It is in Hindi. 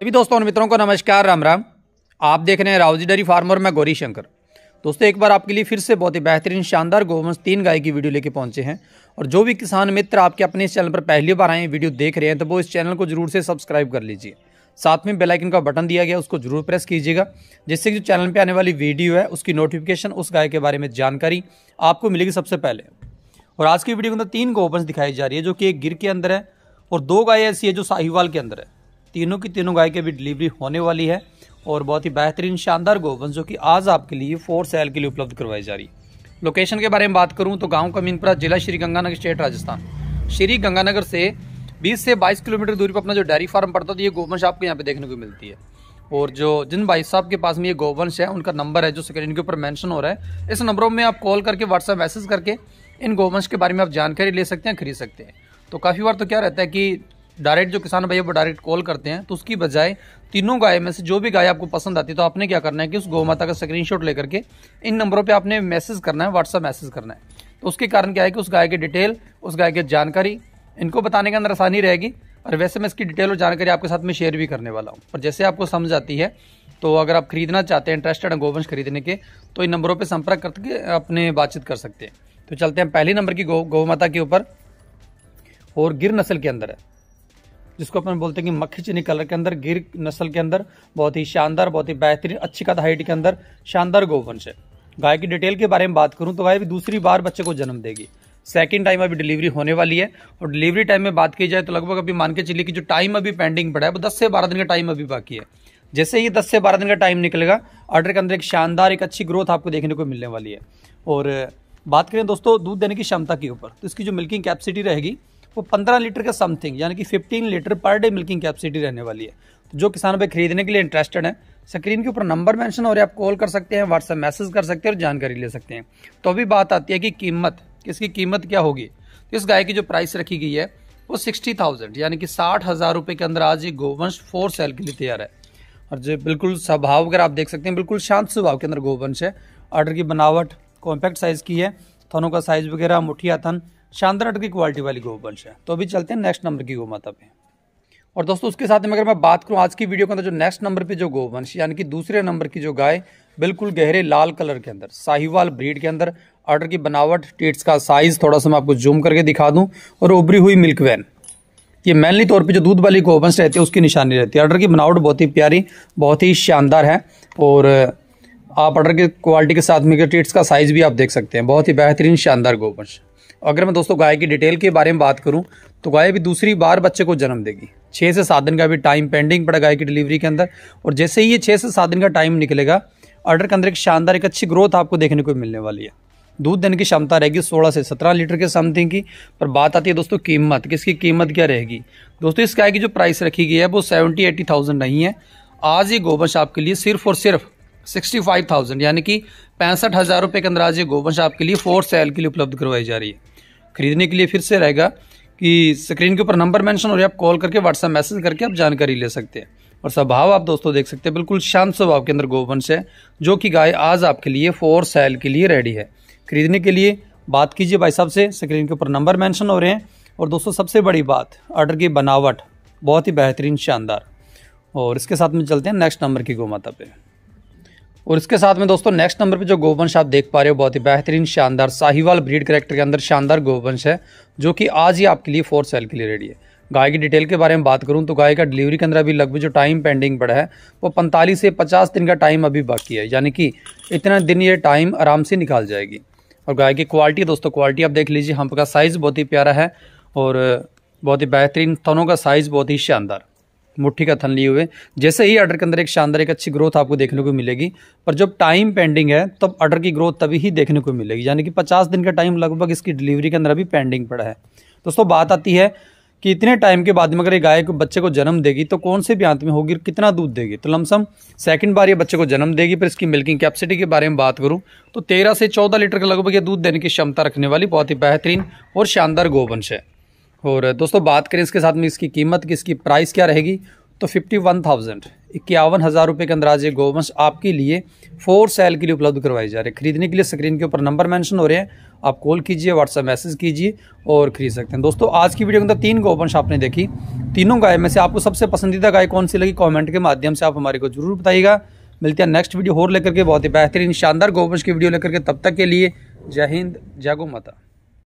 सभी दोस्तों और मित्रों को नमस्कार राम राम आप देख रहे हैं रावजी डेरी फार्मर मैं गौरी शंकर दोस्तों एक बार आपके लिए फिर से बहुत ही बेहतरीन शानदार गोवंश तीन गाय की वीडियो लेके पहुंचे हैं और जो भी किसान मित्र आपके अपने इस चैनल पर पहली बार आए वीडियो देख रहे हैं तो वो इस चैनल को जरूर से सब्सक्राइब कर लीजिए साथ में बेलाइकन का बटन दिया गया उसको जरूर प्रेस कीजिएगा जिससे कि जो चैनल पर आने वाली वीडियो है उसकी नोटिफिकेशन उस गाय के बारे में जानकारी आपको मिलेगी सबसे पहले और आज की वीडियो के अंदर तीन गोवंश दिखाई जा रही है जो कि एक गिर के अंदर है और दो गाय ऐसी है जो साहिवाल के अंदर है तीनों की तीनों गाय के भी डिलीवरी होने वाली है और बहुत ही बेहतरीन शानदार गोवंश जो कि आज आपके लिए फोर सेल के लिए उपलब्ध करवाई जा रही है लोकेशन के बारे में बात करूँ तो गाँव कमीनपुरा जिला श्री गंगानगर स्टेट राजस्थान श्री गंगानगर से बीस से बाईस किलोमीटर दूरी पर अपना जो डेयरी फार्म पड़ता है तो ये गोवंश आपको यहाँ पे देखने को मिलती है और जो जिन भाई साहब के पास में ये गोवंश है उनका नंबर है जो स्क्रीन के ऊपर मेंशन हो रहा है इस नंबरों में आप कॉल करके व्हाट्सएप मैसेज करके इन गोवंश के बारे में आप जानकारी ले सकते हैं खरीद सकते हैं तो काफ़ी बार तो क्या रहता है कि डायरेक्ट जो किसान भाई वो डायरेक्ट कॉल करते हैं तो उसकी बजाय तीनों गाय में से जो भी गाय आपको पसंद आती है तो आपने क्या करना है कि उस गौ माता का स्क्रीनशॉट लेकर के इन नंबरों पे आपने मैसेज करना है व्हाट्सअप मैसेज करना है तो उसके कारण क्या है कि उस गाय की डिटेल उस गाय की जानकारी इनको बताने के अंदर आसानी रहेगी और वैसे मैं इसकी डिटेल और जानकारी आपके साथ में शेयर भी करने वाला हूँ और जैसे आपको समझ आती है तो अगर आप खरीदना चाहते हैं इंटरेस्टेड हैं गोवंश खरीदने के तो इन नंबरों पर संपर्क करके अपने बातचीत कर सकते हैं तो चलते हैं पहले नंबर की गौ गौ माता के ऊपर और गिर नस्ल के अंदर है जिसको अपन बोलते हैं कि मक्खी चीनी कलर के अंदर गिर नस्ल के अंदर बहुत ही शानदार बहुत ही बेहतरीन अच्छी कद हाइट के अंदर शानदार गोवंश है गाय की डिटेल के बारे में बात करूँ तो गाय भी दूसरी बार बच्चे को जन्म देगी सेकेंड टाइम अभी डिलीवरी होने वाली है और डिलीवरी टाइम में बात की जाए तो लगभग अभी मान के चलिए कि जो टाइम अभी पेंडिंग पड़ा है वो दस से बारह दिन का टाइम अभी बाकी है जैसे ही दस से बारह दिन का टाइम निकलेगा ऑर्डर के अंदर एक शानदार एक अच्छी ग्रोथ आपको देखने को मिलने वाली है और बात करें दोस्तों दूध देने की क्षमता के ऊपर तो इसकी जो मिल्किंग कैपेसिटी रहेगी वो पंद्रह लीटर का समथिंग यानी कि fifteen litre per day milking capacity रहने वाली है तो जो किसान भाई खरीदने के लिए इंटरेस्टेड है स्क्रीन के ऊपर नंबर मेंशन हो रहा है आप कॉल कर सकते हैं व्हाट्सएप मैसेज कर सकते हैं और जानकारी ले सकते हैं तो अभी बात आती है कि कीमत इसकी कीमत क्या होगी तो इस गाय की जो प्राइस रखी गई है वो सिक्सटी थाउजेंड यानी कि साठ हज़ार रुपये के अंदर आज ये गोवंश फोर सेल के लिए तैयार है और जो बिल्कुल स्वभाव अगर आप देख सकते हैं बिल्कुल शांत स्वभाव के अंदर गोवंश है ऑर्डर की बनावट कॉम्पैक्ट साइज़ की है थनों का साइज़ वगैरह मुठिया थन शानदार अटकी क्वालिटी वाली गोवंश है तो अभी चलते हैं नेक्स्ट नंबर की गौ माता पे और दोस्तों उसके साथ में अगर मैं बात करूँ आज की वीडियो के अंदर जो नेक्स्ट नंबर पे जो गोवंश यानी कि दूसरे नंबर की जो गाय बिल्कुल गहरे लाल कलर के अंदर साहिवाल ब्रीड के अंदर ऑर्डर की बनावट टीट्स का साइज थोड़ा सा मैं आपको जूम करके दिखा दूँ और उभरी हुई मिल्क वैन ये मेनली तौर पे जो दूध वाली गोवंश रहती है उसकी निशानी रहती है ऑर्डर की बनावट बहुत ही प्यारी बहुत ही शानदार है और आप ऑर्डर की क्वालिटी के साथ में टीट्स का साइज़ भी आप देख सकते हैं बहुत ही बेहतरीन शानदार गोवंश अगर मैं दोस्तों गाय की डिटेल के बारे में बात करूँ तो गाय भी दूसरी बार बच्चे को जन्म देगी छः से सात दिन का भी टाइम पेंडिंग पड़ा गाय की डिलीवरी के अंदर और जैसे ही ये छः से सात दिन का टाइम निकलेगा ऑर्डर के अंदर एक शानदार एक अच्छी ग्रोथ आपको देखने को मिलने वाली है दूध देने की क्षमता रहेगी 16 से 17 लीटर के समथिंग की पर बात आती है दोस्तों कीमत किसकी कीमत क्या रहेगी दोस्तों इस गाय की जो प्राइस रखी गई है वो सेवेंटी एट्टी थाउजेंड नहीं है आज ये गोवंश आपके लिए सिर्फ और सिर्फ सिक्सटी फाइव थाउजेंड यानी कि पैंसठ हज़ार रुपये के अंदराज ये गोवंश आपके लिए फोर सेल के लिए उपलब्ध करवाई जा रही है खरीदने के लिए फिर से रहेगा कि स्क्रीन के ऊपर नंबर मेंशन हो रहा है आप कॉल करके व्हाट्सएप मैसेज करके आप जानकारी ले सकते हैं और स्वभाव आप दोस्तों देख सकते हैं बिल्कुल शांत स्वभाव के अंदर गोवंश है जो कि गाय आज आपके लिए फोर सेल के लिए रेडी है खरीदने के लिए बात कीजिए भाई साहब से स्क्रीन के ऊपर नंबर मैंशन हो रहे हैं और दोस्तों सबसे बड़ी बात ऑर्डर की बनावट बहुत ही बेहतरीन शानदार और इसके साथ में चलते हैं नेक्स्ट नंबर की माता पे और इसके साथ में दोस्तों नेक्स्ट नंबर पे जो गोवंश आप देख पा रहे हो बहुत ही बेहतरीन शानदार साहिवाल ब्रीड करेक्टर के अंदर शानदार गोवंश है जो कि आज ही आपके लिए फोर सेल के लिए रेडी है गाय की डिटेल के बारे में बात करूं तो गाय का डिलीवरी के अंदर अभी लगभग जो टाइम पेंडिंग पड़ा है वो पैंतालीस से पचास दिन का टाइम अभी बाकी है यानी कि इतना दिन ये टाइम आराम से निकाल जाएगी और गाय की क्वालिटी दोस्तों क्वालिटी आप देख लीजिए हम्प का साइज़ बहुत ही प्यारा है और बहुत ही बेहतरीन थनों का साइज़ बहुत ही शानदार मुट्ठी का थन लिए हुए जैसे ही ऑर्डर के अंदर एक शानदार एक अच्छी ग्रोथ आपको देखने को मिलेगी पर जब टाइम पेंडिंग है तब तो ऑर्डर की ग्रोथ तभी ही देखने को मिलेगी यानी कि पचास दिन का टाइम लगभग इसकी डिलीवरी के अंदर अभी पेंडिंग पड़ा है दोस्तों बात आती है कि इतने टाइम के बाद में अगर ये गाय को बच्चे को जन्म देगी तो कौन से भी अंत में होगी और कितना दूध देगी तो लमसम सेकंड बार ये बच्चे को जन्म देगी पर इसकी मिल्किंग कैपेसिटी के बारे में बात करूँ तो तेरह से चौदह लीटर का लगभग ये दूध देने की क्षमता रखने वाली बहुत ही बेहतरीन और शानदार गोवंश है और दोस्तों बात करें इसके साथ में इसकी कीमत की इसकी प्राइस क्या रहेगी तो फिफ्टी वन थाउजेंड इक्यावन हज़ार रुपये के अंदराज ये गोवंश आपके लिए फोर सेल के लिए उपलब्ध करवाई जा रही है खरीदने के लिए स्क्रीन के ऊपर नंबर मेंशन हो रहे हैं आप कॉल कीजिए व्हाट्सएप मैसेज कीजिए और खरीद सकते हैं दोस्तों आज की वीडियो के अंदर तीन गोवंश आपने देखी तीनों गाय में से आपको सबसे पसंदीदा गाय कौन सी लगी कॉमेंट के माध्यम से आप हमारे को जरूर बताइएगा मिलते हैं नेक्स्ट वीडियो और लेकर के बहुत ही बेहतरीन शानदार गोवंश की वीडियो लेकर के तब तक के लिए जय हिंद जय गो माता